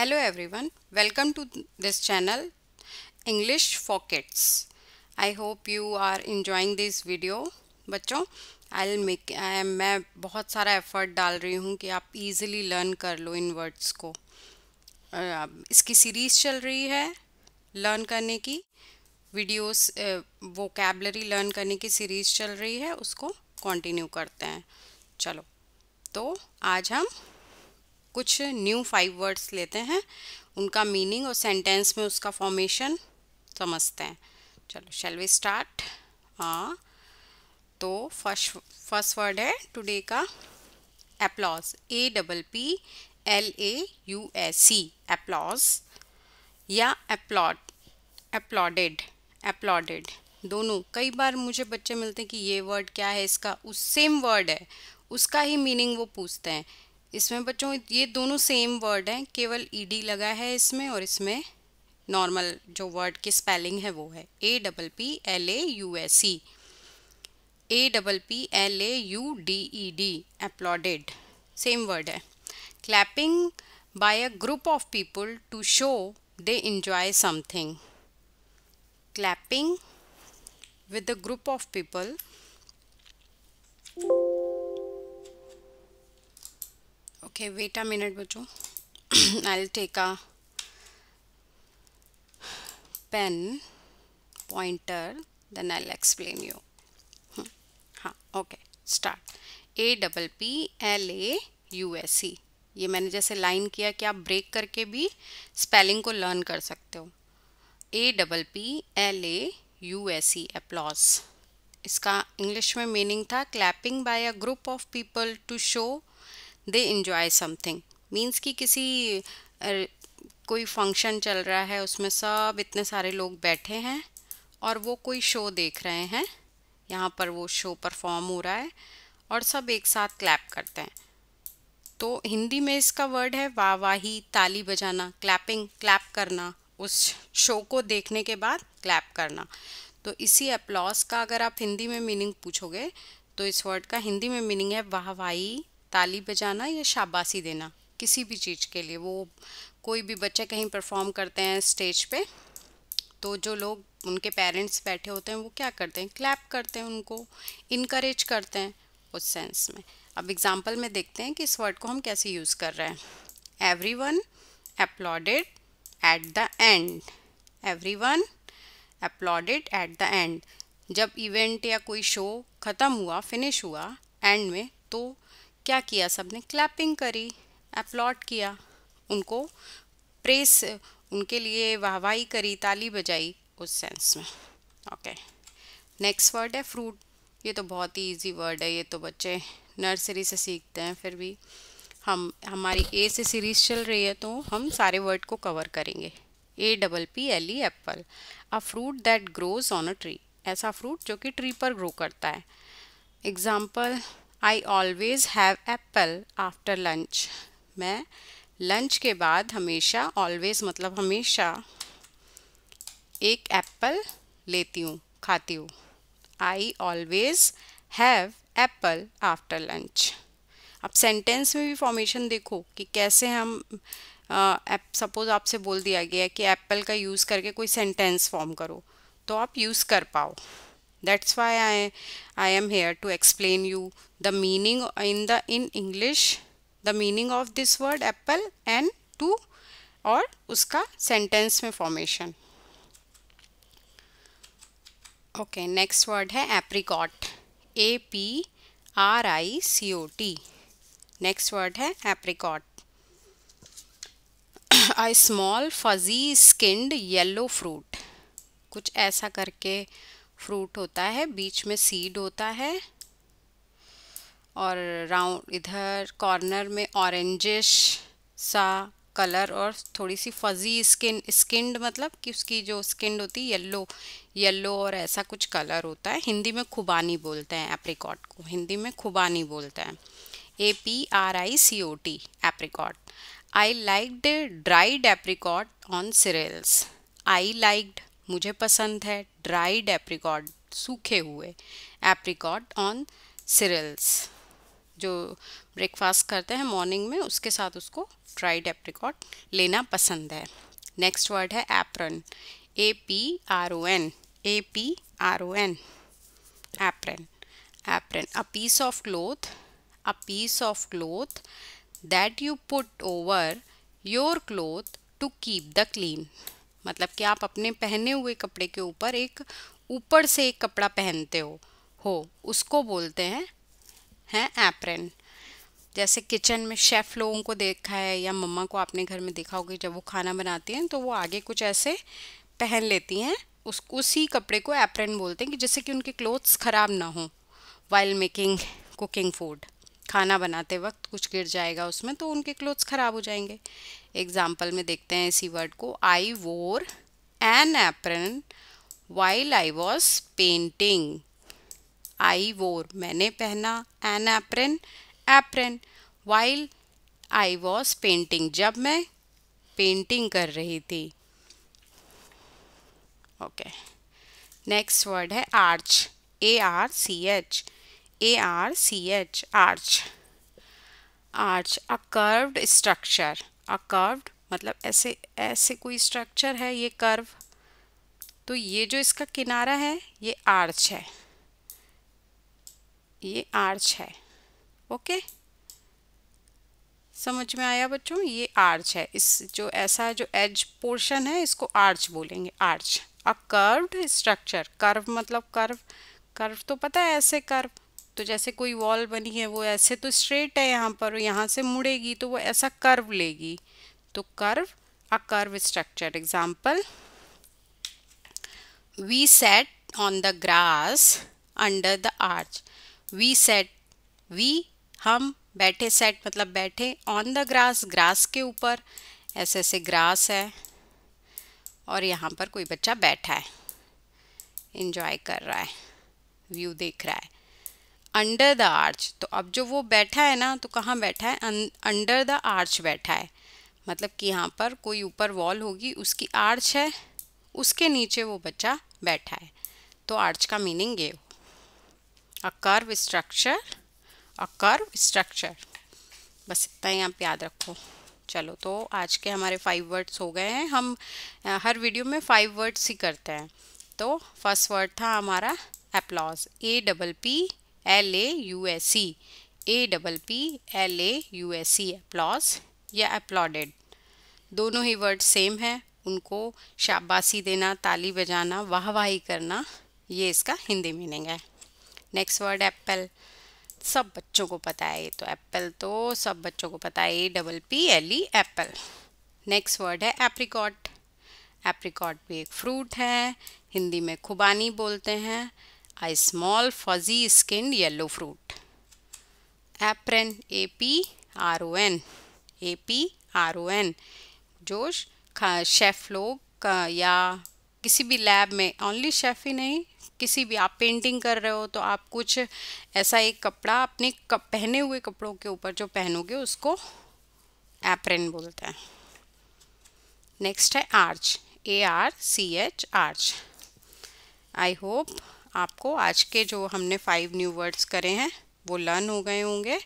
Hello everyone welcome to this channel English for kids I hope you are enjoying this video बच्चों I make मैं बहुत सारा effort डाल रही हूँ कि आप इजीली लर्न कर लो इन वर्ड्स को इसकी सीरीज़ चल रही है लर्न करने की वीडियोस वो कैबलरी लर्न करने की सीरीज़ चल रही है उसको कंटिन्यू करते हैं चलो तो आज हम कुछ न्यू फाइव वर्ड्स लेते हैं उनका मीनिंग और सेंटेंस में उसका फॉर्मेशन समझते हैं चलो शेल वी स्टार्ट हाँ तो फर्स्ट फर्स्ट वर्ड है टुडे का applause A double P L A U S C applause या एप्लॉड एप्लॉडेड एप्लॉडेड दोनों कई बार मुझे बच्चे मिलते हैं कि ये वर्ड क्या है इसका उस सेम वर्ड है उसका ही मीनिंग वो पूछते हैं इसमें बच्चों ये दोनों सेम वर्ड हैं केवल ईडी लगा है इसमें और इसमें नॉर्मल जो वर्ड की स्पेलिंग है वो है A double P L A U S E A double P L A U D E D applauded same word है clapping by a group of people to show they enjoy something clapping with a group of people okay wait a minute bacho i'll take a pen pointer then i'll explain you hmm. हाँ okay start A double P L A U S C ये मैंने जैसे line किया कि आप break करके भी spelling को लर्न कर सकते हो A double P L A U S E applause इसका इंग्लिश में मीनिंग था clapping by a group of people to show they enjoy something means कि किसी कोई फंक्शन चल रहा है उसमें सब इतने सारे लोग बैठे हैं और वो कोई शो देख रहे हैं यहाँ पर वो शो परफॉर्म हो रहा है और सब एक साथ क्लैप करते हैं तो हिंदी में इसका वर्ड है वाहवाही ताली बजाना क्लैपिंग क्लैप करना उस शो को देखने के बाद क्लैप करना तो इसी अपलॉस का अगर आप हिंदी में मीनिंग पूछोगे तो इस वर्ड का हिंदी में मीनिंग है वाहवाही ताली बजाना या शाबाशी देना किसी भी चीज़ के लिए वो कोई भी बच्चे कहीं परफॉर्म करते हैं स्टेज पे तो जो लोग उनके पेरेंट्स बैठे होते हैं वो क्या करते हैं क्लैप करते हैं उनको इनक्रेज करते हैं उस सेंस में अब एग्ज़ाम्पल में देखते हैं कि इस वर्ड को हम कैसे यूज़ कर रहे हैं everyone applauded at the end everyone applauded at the end जब इवेंट या कोई शो ख़त्म हुआ फिनिश हुआ एंड में तो क्या किया सबने क्लैपिंग करी अप्लॉट किया उनको प्रेस उनके लिए वाहवाही करी ताली बजाई उस सेंस में ओके नेक्स्ट वर्ड है फ्रूट ये तो बहुत ही इजी वर्ड है ये तो बच्चे नर्सरी से सीखते हैं फिर भी हम हमारी ए से सीरीज़ चल रही है तो हम सारे वर्ड को कवर करेंगे A double P L E apple a fruit that grows on a tree ऐसा फ्रूट जो कि ट्री पर ग्रो करता है example I always have apple after lunch मैं लंच के बाद हमेशा ऑलवेज़ मतलब हमेशा एक एप्पल लेती हूँ खाती हूँ I always have apple after lunch अब सेंटेंस में भी फॉर्मेशन देखो कि कैसे हम सपोज़ आपसे बोल दिया गया कि एप्पल का यूज़ करके कोई सेंटेंस फॉर्म करो तो आप यूज़ कर पाओ that's why i i am here to explain you the meaning in the in english the meaning of this word apple and to or uska sentence mein formation okay next word hai apricot a p r i c o t next word hai apricot a small fuzzy skinned yellow fruit कुछ ऐसा करके fruit होता है बीच में seed होता है और round इधर कॉर्नर में ऑरेंजिश सा कलर और थोड़ी सी फजी स्किन स्किंड मतलब कि उसकी जो स्किंड होती है येल्लो येल्लो और ऐसा कुछ कलर होता है हिंदी में खुबानी बोलते हैं एप्रिकॉट को हिंदी में खुबानी बोलते हैं A P R I C O T apricot I like dried apricot on cereals I liked मुझे पसंद है ड्राइड एप्रिकॉड सूखे हुए एप्रिकॉड ऑन सिरल्स जो ब्रेकफास्ट करते हैं मॉर्निंग में उसके साथ उसको ड्राइड एप्रिकॉट लेना पसंद है नेक्स्ट वर्ड है apron A P R O N A P R O N apron apron a piece of cloth a piece of cloth that you put over your cloth to keep the clean मतलब कि आप अपने पहने हुए कपड़े के ऊपर एक ऊपर से एक कपड़ा पहनते हो हो उसको बोलते हैं हैं एप्रन जैसे किचन में शेफ़ लोगों को देखा है या मम्मा को आपने घर में देखा होगा जब वो खाना बनाती हैं तो वो आगे कुछ ऐसे पहन लेती हैं उस उसी कपड़े को एप्रन बोलते हैं कि जिससे कि उनके क्लोथ्स ख़राब ना हो वाइल मेकिंग कुकिंग फूड खाना बनाते वक्त कुछ गिर जाएगा उसमें तो उनके क्लोथ्स ख़राब हो जाएंगे एग्जाम्पल में देखते हैं इसी वर्ड को I wore an apron while I was painting I wore मैंने पहना an apron apron while I was painting जब मैं पेंटिंग कर रही थी ओके नेक्स्ट वर्ड है arch A R C H A R C H arch arch a curved structure a curved मतलब ऐसे ऐसे कोई स्ट्रक्चर है ये कर्व तो ये जो इसका किनारा है ये आर्च है ये आर्च है ओके समझ में आया बच्चों ये आर्च है इस जो ऐसा जो एज पोर्शन है इसको आर्च बोलेंगे arch a curved structure curve मतलब कर्व कर्व तो पता है ऐसे कर्व तो जैसे कोई वॉल बनी है वो ऐसे तो स्ट्रेट है यहाँ पर यहाँ से मुड़ेगी तो वो ऐसा कर्व लेगी तो curve a curve structure example we set on the grass under the arch we set we हम बैठे सेट मतलब बैठे ऑन द ग्रास ग्रास के ऊपर ऐसे ऐसे ग्रास है और यहाँ पर कोई बच्चा बैठा है इन्जॉय कर रहा है व्यू देख रहा है अंडर द आर्च तो अब जो वो बैठा है ना तो कहाँ बैठा है अंडर द आर्च बैठा है मतलब कि यहाँ पर कोई ऊपर वॉल होगी उसकी आर्च है उसके नीचे वो बच्चा बैठा है तो आर्च का मीनिंग ये a curve structure a curve structure बस इतना ही आप याद रखो चलो तो आज के हमारे फाइव वर्ड्स हो गए हैं हम हर वीडियो में फाइव वर्ड्स ही करते हैं तो फर्स्ट वर्ड था हमारा applause A double P L A U S C A double P L A U S C applause या अप्लॉडेड दोनों ही वर्ड सेम है उनको शाबाशी देना ताली बजाना वाहवाही करना ये इसका हिंदी मीनिंग है नेक्स्ट वर्ड एप्पल सब बच्चों को पता है ये तो एप्पल तो सब बच्चों को पता है A double P L E apple next word है एप्रिकॉट एप्रिकॉट भी एक फ्रूट है हिंदी में खुबानी बोलते हैं a small fuzzy skinned yellow fruit. Apron A-P-R-O-N A-P-R-O-N जो शेफ़ लोग या किसी भी लैब में ओनली शेफ़ ही नहीं किसी भी आप पेंटिंग कर रहे हो तो आप कुछ ऐसा एक कपड़ा अपने कप, पहने हुए कपड़ों के ऊपर जो पहनोगे उसको एप्रेन बोलते हैं नेक्स्ट है arch A R C H arch I hope आपको आज के जो हमने फाइव न्यू वर्ड्स करे हैं वो लर्न हो गए होंगे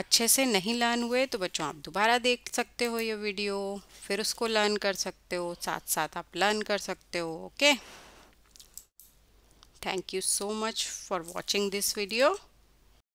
अच्छे से नहीं लर्न हुए तो बच्चों आप दोबारा देख सकते हो ये वीडियो फिर उसको लर्न कर सकते हो साथ साथ आप लर्न कर सकते हो okay thank you so much for watching this video